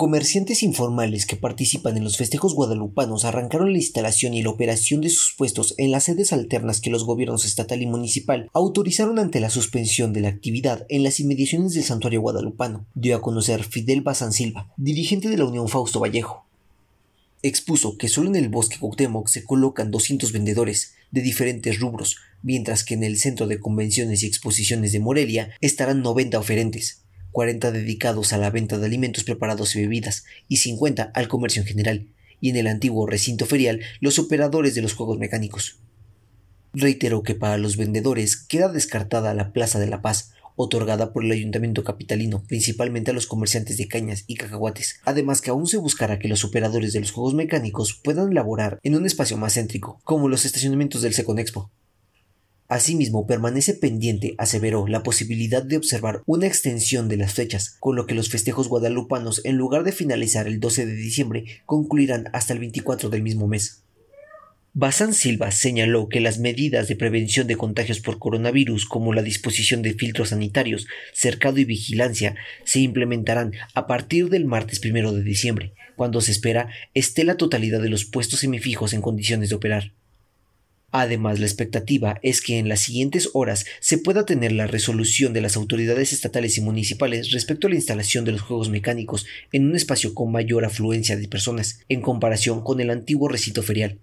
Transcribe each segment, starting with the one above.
Comerciantes informales que participan en los festejos guadalupanos arrancaron la instalación y la operación de sus puestos en las sedes alternas que los gobiernos estatal y municipal autorizaron ante la suspensión de la actividad en las inmediaciones del santuario guadalupano, dio a conocer Fidel Bazán Silva, dirigente de la Unión Fausto Vallejo. Expuso que solo en el bosque Cuauhtémoc se colocan 200 vendedores de diferentes rubros, mientras que en el centro de convenciones y exposiciones de Morelia estarán 90 oferentes. 40 dedicados a la venta de alimentos preparados y bebidas y 50 al comercio en general, y en el antiguo recinto ferial los operadores de los juegos mecánicos. Reitero que para los vendedores queda descartada la Plaza de la Paz, otorgada por el ayuntamiento capitalino, principalmente a los comerciantes de cañas y cacahuates, además que aún se buscará que los operadores de los juegos mecánicos puedan laborar en un espacio más céntrico, como los estacionamientos del Expo. Asimismo, permanece pendiente, aseveró, la posibilidad de observar una extensión de las fechas, con lo que los festejos guadalupanos, en lugar de finalizar el 12 de diciembre, concluirán hasta el 24 del mismo mes. Bazán Silva señaló que las medidas de prevención de contagios por coronavirus, como la disposición de filtros sanitarios, cercado y vigilancia, se implementarán a partir del martes primero de diciembre, cuando se espera esté la totalidad de los puestos semifijos en condiciones de operar. Además, la expectativa es que en las siguientes horas se pueda tener la resolución de las autoridades estatales y municipales respecto a la instalación de los juegos mecánicos en un espacio con mayor afluencia de personas en comparación con el antiguo recinto ferial.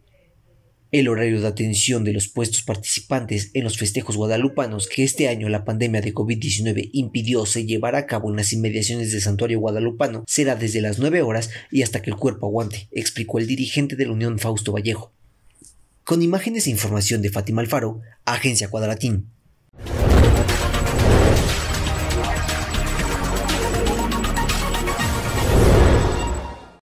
El horario de atención de los puestos participantes en los festejos guadalupanos que este año la pandemia de COVID-19 impidió se llevar a cabo en las inmediaciones del santuario guadalupano será desde las 9 horas y hasta que el cuerpo aguante, explicó el dirigente de la Unión Fausto Vallejo. Con imágenes e información de Fátima Alfaro, Agencia Cuadratín.